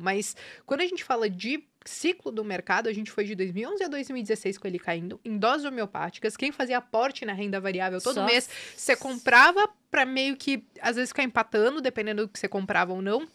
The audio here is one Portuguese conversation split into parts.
mas quando a gente fala de ciclo do mercado, a gente foi de 2011 a 2016 com ele caindo em doses homeopáticas. Quem fazia aporte na renda variável todo Só... mês, você comprava para meio que às vezes ficar empatando, dependendo do que você comprava ou não.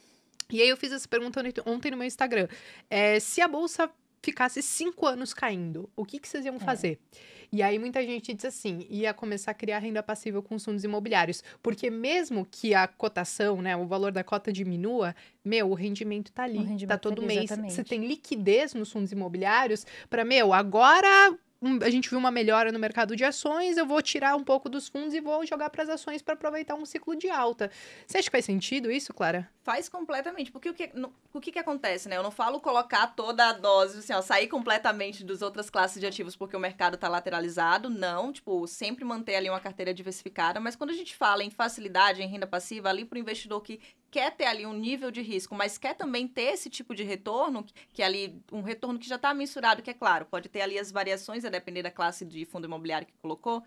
E aí eu fiz essa pergunta ontem no meu Instagram. É, se a bolsa ficasse cinco anos caindo, o que, que vocês iam é. fazer? É. E aí muita gente diz assim, ia começar a criar renda passiva com os fundos imobiliários, porque mesmo que a cotação, né, o valor da cota diminua, meu, o rendimento tá ali, tá rendimento tá todo mês. Exatamente. Você tem liquidez nos fundos imobiliários para, meu, agora a gente viu uma melhora no mercado de ações, eu vou tirar um pouco dos fundos e vou jogar para as ações para aproveitar um ciclo de alta. Você acha que faz sentido isso, Clara? Faz completamente, porque o que, no, o que, que acontece, né? Eu não falo colocar toda a dose, assim, ó, sair completamente das outras classes de ativos porque o mercado está lateralizado, não, tipo, sempre manter ali uma carteira diversificada, mas quando a gente fala em facilidade, em renda passiva, ali para o investidor que quer ter ali um nível de risco, mas quer também ter esse tipo de retorno, que é ali um retorno que já está mensurado, que é claro, pode ter ali as variações a depender da classe de fundo imobiliário que colocou.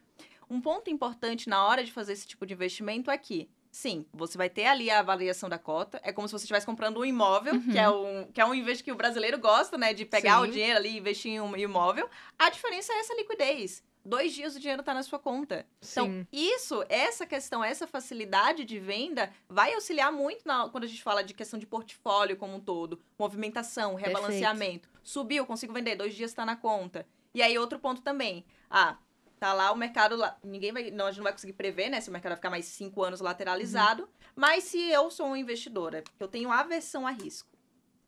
Um ponto importante na hora de fazer esse tipo de investimento é que Sim, você vai ter ali a avaliação da cota. É como se você estivesse comprando um imóvel, uhum. que é uhum. um, que é um investimento que o brasileiro gosta, né? De pegar Sim. o dinheiro ali e investir em um imóvel. A diferença é essa liquidez dois dias o dinheiro está na sua conta. Então, Sim. Então, isso, essa questão, essa facilidade de venda vai auxiliar muito na, quando a gente fala de questão de portfólio como um todo, movimentação, rebalanceamento. Perfeito. Subiu, consigo vender, dois dias está na conta. E aí, outro ponto também. Ah, tá lá o mercado lá. Ninguém vai. Não, a gente não vai conseguir prever, né? Se o mercado vai ficar mais cinco anos lateralizado. Uhum. Mas se eu sou uma investidora, é eu tenho aversão a risco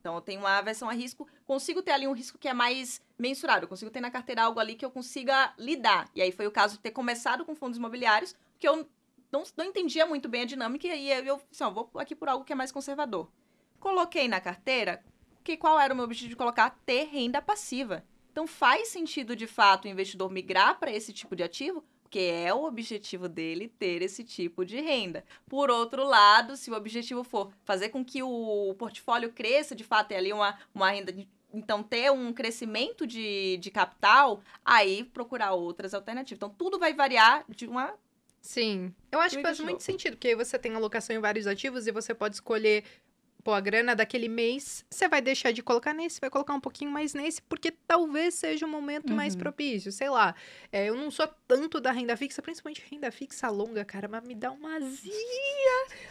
então, eu tenho uma versão a risco, consigo ter ali um risco que é mais mensurável, consigo ter na carteira algo ali que eu consiga lidar. E aí foi o caso de ter começado com fundos imobiliários, que eu não, não entendia muito bem a dinâmica, e aí eu assim, ó, vou aqui por algo que é mais conservador. Coloquei na carteira, que qual era o meu objetivo de colocar? Ter renda passiva. Então, faz sentido, de fato, o investidor migrar para esse tipo de ativo, porque é o objetivo dele ter esse tipo de renda. Por outro lado, se o objetivo for fazer com que o portfólio cresça, de fato, é ali uma, uma renda de então ter um crescimento de, de capital, aí procurar outras alternativas. Então tudo vai variar de uma. Sim. Eu acho que faz muito sentido, porque aí você tem alocação em vários ativos e você pode escolher pô, a grana daquele mês, você vai deixar de colocar nesse, vai colocar um pouquinho mais nesse, porque talvez seja o um momento uhum. mais propício, sei lá. É, eu não sou tanto da renda fixa, principalmente renda fixa longa, cara, mas me dá uma zia.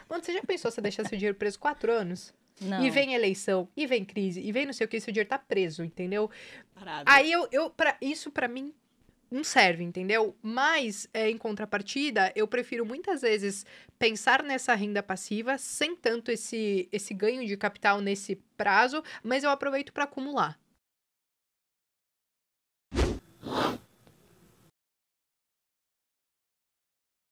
Mano, você já pensou se deixar seu dinheiro preso quatro anos? Não. E vem eleição, e vem crise, e vem não sei o que, seu dinheiro tá preso, entendeu? Parado. Aí eu, eu pra, isso para mim não serve, entendeu? Mas, é, em contrapartida, eu prefiro muitas vezes pensar nessa renda passiva sem tanto esse, esse ganho de capital nesse prazo, mas eu aproveito para acumular.